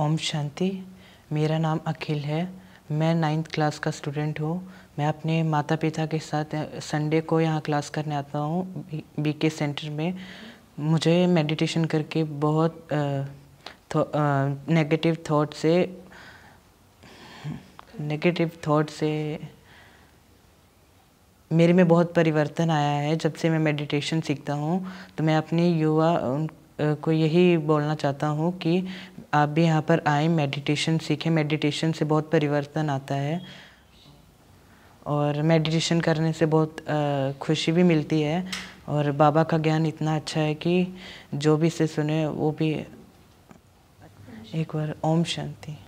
ओम शांति मेरा नाम अखिल है मैं नाइन्थ क्लास का स्टूडेंट हूँ मैं अपने माता पिता के साथ संडे को यहाँ क्लास करने आता हूँ बी के सेंटर में मुझे मेडिटेशन करके बहुत नेगेटिव थॉट से नेगेटिव थॉट से मेरे में बहुत परिवर्तन आया है जब से मैं मेडिटेशन सीखता हूँ तो मैं अपने युवा को यही बोलना चाहता हूँ कि आप भी यहाँ पर आए मेडिटेशन सीखें मेडिटेशन से बहुत परिवर्तन आता है और मेडिटेशन करने से बहुत खुशी भी मिलती है और बाबा का ज्ञान इतना अच्छा है कि जो भी इसे सुने वो भी एक बार ओम शांति